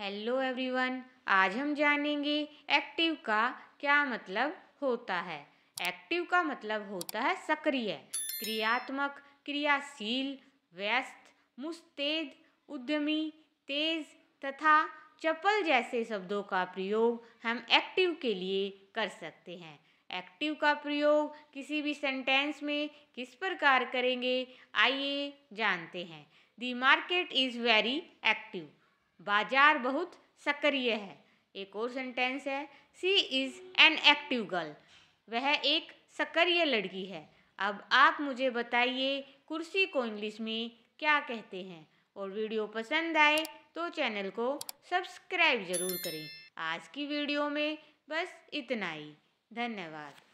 hello everyone आज हम जानेंगे एक्टिव का क्या मतलब होता है एक्टिव का मतलब होता है सक्रिय क्रियात्मक क्रियाशील व्यस्त मुस्तैद उद्यमी तेज तथा चपल जैसे शब्दों का प्रयोग हम एक्टिव के लिए कर सकते हैं एक्टिव का प्रयोग किसी भी सेंटेंस में किस प्रकार करेंगे आइए जानते हैं the market is very active बाजार बहुत सक्रिय है एक और सेंटेंस है she is an active girl वह एक सक्रिय लड़की है अब आप मुझे बताइए कुर्सी को इंग्लिश में क्या कहते हैं और वीडियो पसंद आए तो चैनल को सब्सक्राइब ज़रूर करें आज की वीडियो में बस इतना ही धन्यवाद